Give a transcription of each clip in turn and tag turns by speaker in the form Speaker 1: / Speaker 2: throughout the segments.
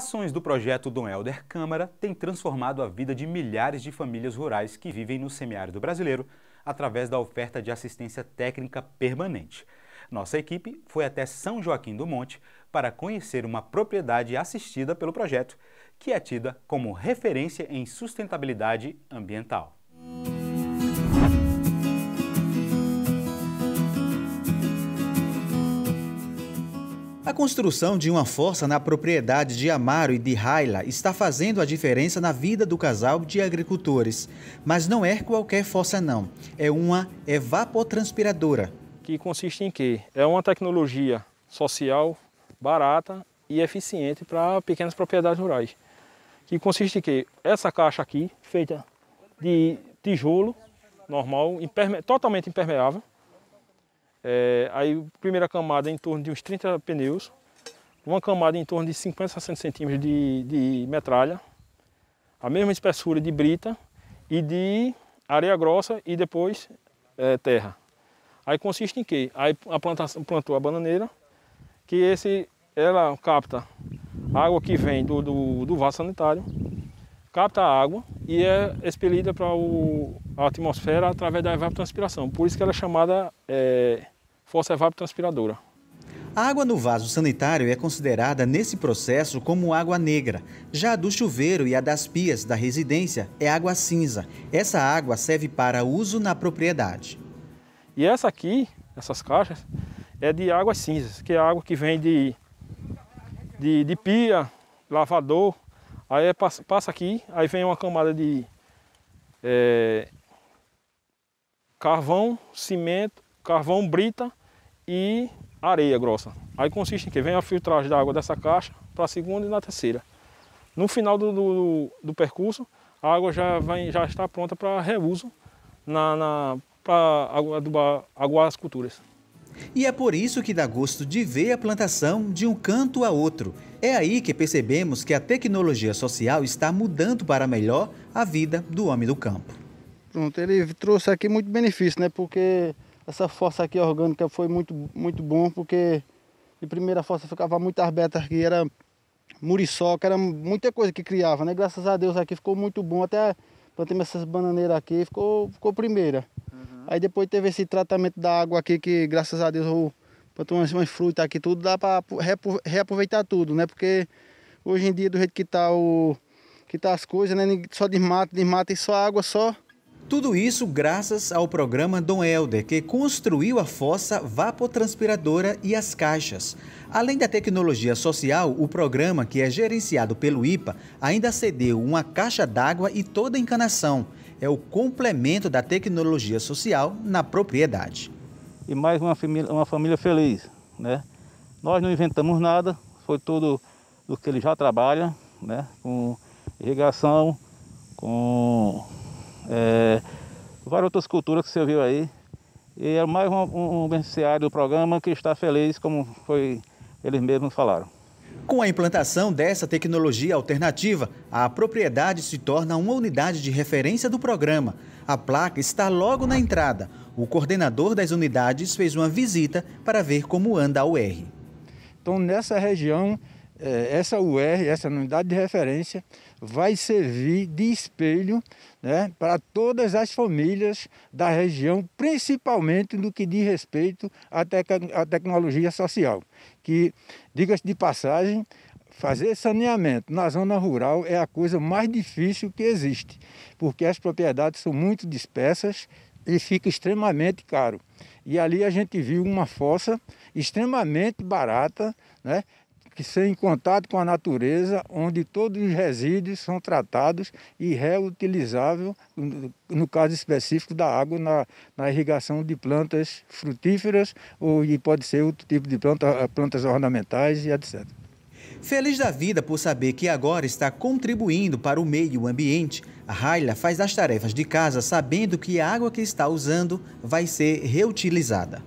Speaker 1: Ações do projeto Dom Helder Câmara têm transformado a vida de milhares de famílias rurais que vivem no semiárido brasileiro através da oferta de assistência técnica permanente. Nossa equipe foi até São Joaquim do Monte para conhecer uma propriedade assistida pelo projeto, que é tida como referência em sustentabilidade ambiental.
Speaker 2: A construção de uma força na propriedade de Amaro e de Raila está fazendo a diferença na vida do casal de agricultores. Mas não é qualquer força não, é uma evapotranspiradora.
Speaker 3: Que consiste em quê? É uma tecnologia social, barata e eficiente para pequenas propriedades rurais. Que consiste em quê? Essa caixa aqui, feita de tijolo normal, imperme... totalmente impermeável, é, aí primeira camada é em torno de uns 30 pneus, uma camada em torno de 50 a 60 centímetros de, de metralha, a mesma espessura de brita e de areia grossa e depois é, terra. Aí consiste em que? Aí a plantação plantou a bananeira, que esse ela capta água que vem do, do, do vaso sanitário capta a água e é expelida para a atmosfera através da evapotranspiração. Por isso que ela é chamada é, força evapotranspiradora.
Speaker 2: A água no vaso sanitário é considerada nesse processo como água negra. Já a do chuveiro e a das pias da residência é água cinza. Essa água serve para uso na propriedade.
Speaker 3: E essa aqui, essas caixas, é de águas cinzas, que é água que vem de, de, de pia, lavador, Aí é, passa, passa, aqui, aí vem uma camada de é, carvão, cimento, carvão, brita e areia grossa. Aí consiste em que vem a filtragem da água dessa caixa para a segunda e na terceira. No final do, do, do percurso, a água já, vem, já está pronta para reuso na, na para adubar, aguar as culturas.
Speaker 2: E é por isso que dá gosto de ver a plantação de um canto a outro. É aí que percebemos que a tecnologia social está mudando para melhor a vida do homem do campo.
Speaker 4: Pronto, ele trouxe aqui muito benefício, né? Porque essa fossa aqui orgânica foi muito, muito bom, porque de primeira fossa ficava muito betas aqui, era muriçoca, era muita coisa que criava, né? Graças a Deus aqui ficou muito bom, até plantei essas bananeiras aqui, ficou, ficou primeira. Aí depois teve esse tratamento da água aqui, que graças a Deus eu plantou umas, umas frutas aqui, tudo dá para reaproveitar tudo, né? Porque hoje em dia, do jeito que tá, o, que tá as coisas, né? Só desmata, desmata e só água, só
Speaker 2: tudo isso graças ao programa Dom Helder, que construiu a fossa vapotranspiradora e as caixas. Além da tecnologia social, o programa, que é gerenciado pelo IPA, ainda cedeu uma caixa d'água e toda a encanação é o complemento da tecnologia social na propriedade. E mais uma família, uma família feliz, né? Nós não inventamos nada, foi tudo do que ele já trabalha,
Speaker 3: né? Com
Speaker 2: irrigação, com é, várias outras culturas que você viu aí. E é mais um, um beneficiário do programa que está feliz, como foi eles mesmos falaram. Com a implantação dessa tecnologia alternativa, a propriedade se torna uma unidade de referência do programa. A placa está logo na entrada. O coordenador das unidades fez uma visita
Speaker 4: para ver como anda a UR. Então, nessa região, é, essa UR, essa unidade de referência, vai servir de espelho né, para todas as famílias da região, principalmente no que diz respeito à, tec à tecnologia social. Que, diga-se de passagem, fazer saneamento na zona rural é a coisa mais difícil que existe, porque as propriedades são muito dispersas e fica extremamente caro. E ali a gente viu uma fossa extremamente barata, né, que ser em contato com a natureza, onde todos os resíduos são tratados e reutilizável, no caso específico da água, na, na irrigação de plantas frutíferas ou e pode ser outro tipo de planta, eh, plantas ornamentais e etc.
Speaker 2: Feliz da vida por saber que agora está contribuindo para o meio ambiente, a Raila faz as tarefas de casa sabendo que a água que está usando vai ser reutilizada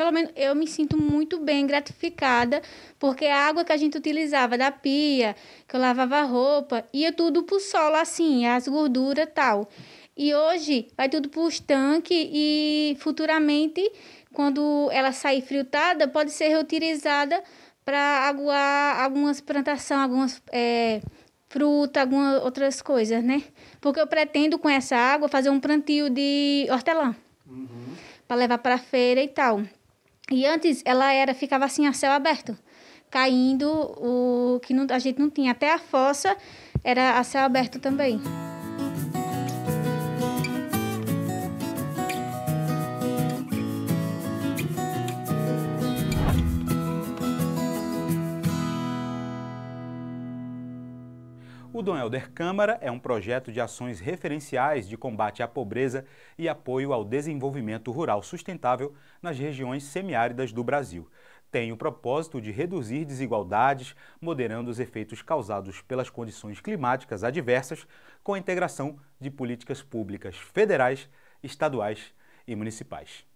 Speaker 5: pelo menos eu me sinto muito bem gratificada, porque a água que a gente utilizava da pia, que eu lavava roupa, ia tudo pro solo assim, as gorduras tal. E hoje vai tudo para os tanques e futuramente, quando ela sair frutada, pode ser reutilizada para aguar algumas plantações, algumas é, frutas, algumas outras coisas, né? Porque eu pretendo com essa água fazer um plantio de hortelã uhum. para levar para feira e tal. E antes ela era ficava assim a céu aberto, caindo o que não, a gente não tinha até a fossa era a céu aberto também.
Speaker 1: O Dom Helder Câmara é um projeto de ações referenciais de combate à pobreza e apoio ao desenvolvimento rural sustentável nas regiões semiáridas do Brasil. Tem o propósito de reduzir desigualdades, moderando os efeitos causados pelas condições climáticas adversas, com a integração de políticas públicas federais, estaduais e municipais.